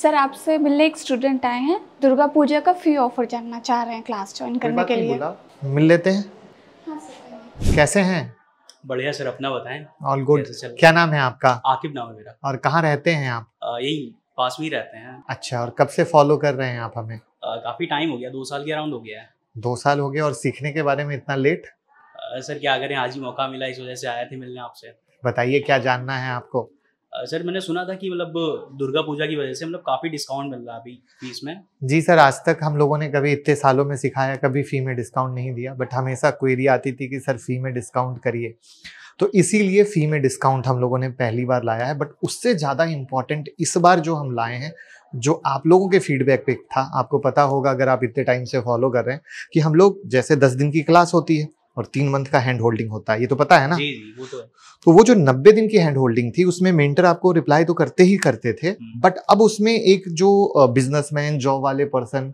Sir आपसे मिलने एक स्टूडेंट आए हैं दुर्गा पूजा का फी ऑफर जानना चाह रहे हैं क्लास ज्वाइन करने के लिए मिल लेते हैं हाँ कैसे हैं बढ़िया सर अपना बताएं ऑल गुड क्या नाम है आपका आकिब नाम है मेरा और कहाँ रहते हैं आप यही पास में रहते हैं अच्छा और कब से फॉलो कर रहे हैं आप हमें काफी टाइम हो गया दो साल के अराउंड हो गया है दो साल हो गया और सीखने के बारे में इतना लेट सर क्या करें आज ही मौका मिला इस वजह से आए थे मिलने आपसे बताइए क्या जानना है आपको सर मैंने सुना था कि मतलब दुर्गा पूजा की वजह से मतलब काफी डिस्काउंट मिल रहा है अभी फीस में जी सर आज तक हम लोगों ने कभी इतने सालों में सिखाया कभी फी में डिस्काउंट नहीं दिया बट हमेशा क्वेरी आती थी कि सर फी में डिस्काउंट करिए तो इसीलिए फी में डिस्काउंट हम लोगों ने पहली बार लाया है बट उससे ज़्यादा इम्पोर्टेंट इस बार जो हम लाए हैं जो आप लोगों के फीडबैक पे था आपको पता होगा अगर आप इतने टाइम से फॉलो कर रहे हैं कि हम लोग जैसे दस दिन की क्लास होती है और तीन मंथ का हैंड होल्डिंग होता है ये तो पता है ना जी जी वो तो है तो वो जो नब्बे दिन की हैंड होल्डिंग थी उसमें मेंटर आपको रिप्लाई तो करते ही करते थे बट हम्म। अब उसमें एक जो बिजनेसमैन जॉब वाले पर्सन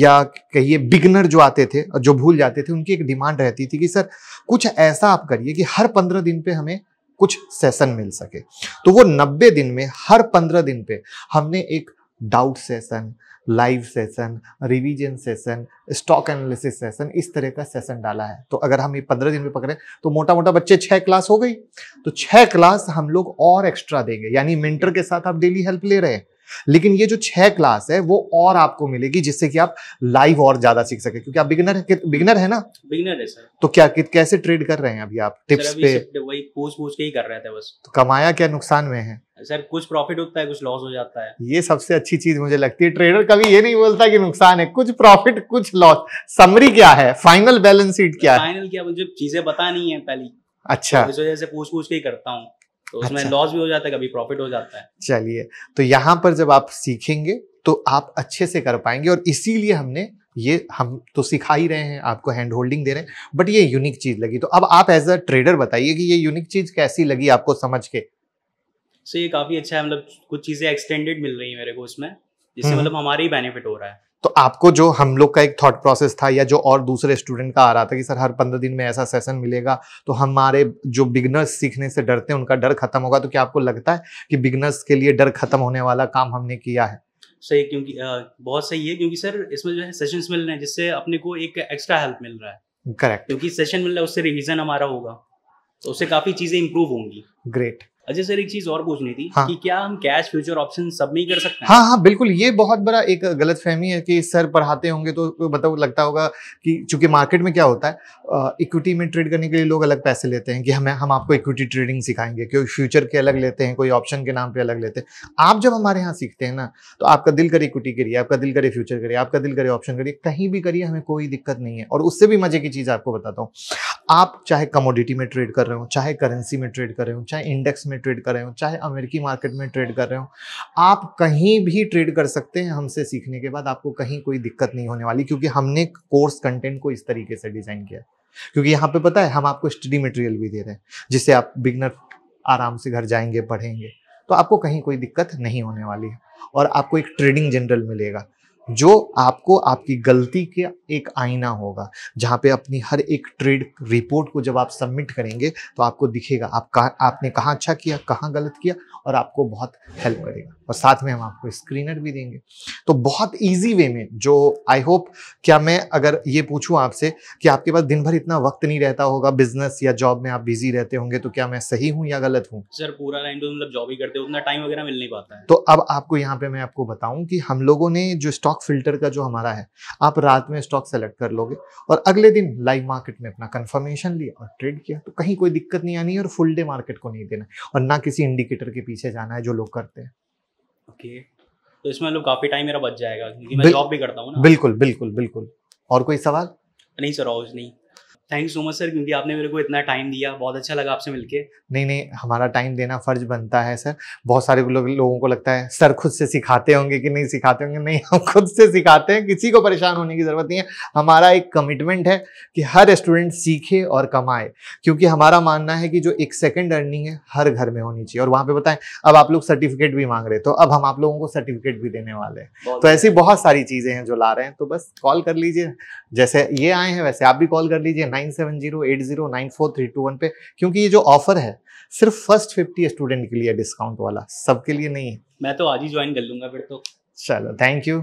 या कहिए बिगनर जो आते थे जो भूल जाते थे उनकी एक डिमांड रहती थी कि सर कुछ ऐसा आप करिए कि हर पंद्रह दिन पे हमें कुछ सेशन मिल सके तो वो नब्बे दिन में हर पंद्रह दिन पे हमने एक doubt session live session revision session stock analysis session इस तरह का सेशन डाला है तो अगर हम ये पंद्रह दिन में पकड़े तो मोटा मोटा बच्चे छः क्लास हो गई तो छः क्लास हम लोग और एक्स्ट्रा देंगे यानी मेंटर के साथ आप डेली हेल्प ले रहे हैं लेकिन ये जो छह क्लास है वो और आपको मिलेगी जिससे कि आप लाइव और ज्यादा सीख सके क्योंकि आप बिगनर है बिगनर है ना बिगनर है सर तो क्या कैसे ट्रेड कर रहे हैं अभी आप टिप्स पे वही पूछ पूछ के ही कर रहे थे बस तो कमाया क्या नुकसान में है सर कुछ प्रॉफिट होता है कुछ लॉस हो जाता है ये सबसे अच्छी चीज मुझे लगती है ट्रेडर कभी ये नहीं बोलता कि नुकसान है कुछ प्रॉफिट कुछ लॉस समरी क्या है फाइनल बैलेंस शीट क्या है फाइनल क्या मुझे चीजें पता नहीं है पहली अच्छा इस वजह से पूछ पूछ के ही करता हूँ तो उसमें अच्छा। लॉस भी हो जाता है कभी प्रॉफिट हो जाता है चलिए तो यहाँ पर जब आप सीखेंगे तो आप अच्छे से कर पाएंगे और इसीलिए हमने ये हम तो सिखा ही रहे हैं आपको हैंड होल्डिंग दे रहे हैं बट ये यूनिक चीज लगी तो अब आप एज अ ट्रेडर बताइए कि ये यूनिक चीज कैसी लगी आपको समझ के सो ये काफी अच्छा है मतलब कुछ चीजें एक्सटेंडेड मिल रही है मेरे को उसमें जिससे हम्म। मतलब हमारे ही बेनिफिट हो रहा है तो आपको जो हम लोग का एक थॉट प्रोसेस था या जो और दूसरे स्टूडेंट का आ रहा था कि सर हर पंद्रह दिन में ऐसा सेशन मिलेगा तो हमारे जो बिगनर्स सीखने से डरते हैं उनका डर खत्म होगा तो क्या आपको लगता है कि बिगनर्स के लिए डर खत्म होने वाला काम हमने किया है सही क्योंकि बहुत सही है क्योंकि सर इसमें जो है सेशंस मिल रहे हैं जिससे अपने को एक एक्स्ट्रा हेल्प मिल रहा है करेक्ट क्योंकि सेशन मिल रहा है उससे रिविजन हमारा होगा तो उससे काफी चीजें इंप्रूव होंगी ग्रेट अजय सर एक चीज और पूछनी थी हाँ. कि क्या हम कैश फ्यूचर ऑप्शन सब में ही कर सकते हैं हाँ हाँ बिल्कुल ये बहुत बड़ा एक गलत फहमी है कि सर पढ़ाते होंगे तो मतलब लगता होगा कि चूंकि मार्केट में क्या होता है इक्विटी में ट्रेड करने के लिए लोग अलग पैसे लेते हैं कि हमें हम आपको इक्विटी ट्रेडिंग सिखाएंगे क्योंकि फ्यूचर के अलग लेते हैं कोई ऑप्शन के नाम पर अलग लेते हैं आप जब हमारे यहाँ सीखते हैं ना तो आपका दिल करे इक्विटी करिए आपका दिल करे फ्यूचर करिए आपका दिल करे ऑप्शन करिए कहीं भी करिए हमें कोई दिक्कत नहीं है और उससे भी मजे की चीज़ आपको बताता हूँ आप चाहे कमोडिटी में ट्रेड कर रहे हो चाहे करेंसी में ट्रेड कर रहे हो चाहे इंडेक्स में ट्रेड कर रहे हो चाहे अमेरिकी मार्केट में ट्रेड कर रहे हो आप कहीं भी ट्रेड कर सकते हैं हमसे सीखने के बाद आपको कहीं कोई दिक्कत नहीं होने वाली क्योंकि हमने कोर्स कंटेंट को इस तरीके से डिजाइन किया क्योंकि यहाँ पे पता है हम आपको स्टडी मटेरियल भी दे रहे हैं जिससे आप बिगनर आराम से घर जाएंगे पढ़ेंगे तो आपको कहीं कोई दिक्कत नहीं होने वाली है और आपको एक ट्रेडिंग जनरल मिलेगा जो आपको आपकी गलती के एक आईना होगा जहाँ पे अपनी हर एक ट्रेड रिपोर्ट को जब आप सबमिट करेंगे तो आपको दिखेगा आप कहा आपने कहाँ अच्छा किया कहाँ गलत किया और आपको बहुत हेल्प करेगा और साथ में हम आपको स्क्रीनर भी देंगे तो बहुत ईजी वे में जो आई होप क्या मैं अगर ये पूछूं आपसे कि आपके पास दिन भर इतना वक्त नहीं रहता होगा बिजनेस या जॉब में आप बिजी रहते होंगे तो क्या मैं सही हूँ या गलत हूँ सर पूरा टाइम तो मतलब जॉब ही करते उतना टाइम वगैरह मिल नहीं पाता है तो अब आपको यहाँ पे मैं आपको बताऊँ कि हम लोगों ने जो स्टॉक स्टॉक फिल्टर का जो हमारा है आप रात में स्टॉक सेलेक्ट कर लोगे और अगले दिन लाइव मार्केट में अपना कंफर्मेशन लिया और ट्रेड किया तो कहीं कोई दिक्कत नहीं आनी है और फुल डे मार्केट को नहीं देना और ना किसी इंडिकेटर के पीछे जाना है जो लोग करते हैं ओके तो इसमें मतलब काफी टाइम मेरा बच जाएगा क्योंकि मैं जॉब भी करता हूँ बिल्कुल बिल्कुल बिल्कुल और कोई सवाल नहीं सर और नहीं thank you so much sir क्योंकि आपने मेरे को इतना टाइम दिया बहुत अच्छा लगा आपसे मिलके नहीं नहीं हमारा टाइम देना फर्ज बनता है सर बहुत सारे लोग, लोगों को लगता है सर खुद से सिखाते होंगे कि नहीं सिखाते होंगे नहीं हम खुद से सिखाते हैं किसी को परेशान होने की ज़रूरत नहीं है हमारा एक कमिटमेंट है कि हर स्टूडेंट सीखे और कमाए क्योंकि हमारा मानना है कि जो एक सेकेंड अर्निंग है हर घर में होनी चाहिए और वहाँ पर बताएं अब आप लोग सर्टिफिकेट भी मांग रहे तो अब हम आप लोगों को सर्टिफिकेट भी देने वाले हैं तो ऐसी बहुत सारी चीज़ें हैं जो ला रहे हैं तो बस कॉल कर लीजिए जैसे ये आए हैं वैसे आप भी कॉल कर लीजिए नाइन पे क्योंकि ये जो ऑफर है सिर्फ फर्स्ट फिफ्टी स्टूडेंट के लिए डिस्काउंट वाला सबके लिए नहीं है मैं तो आज ही ज्वाइन कर लूंगा फिर तो चलो थैंक यू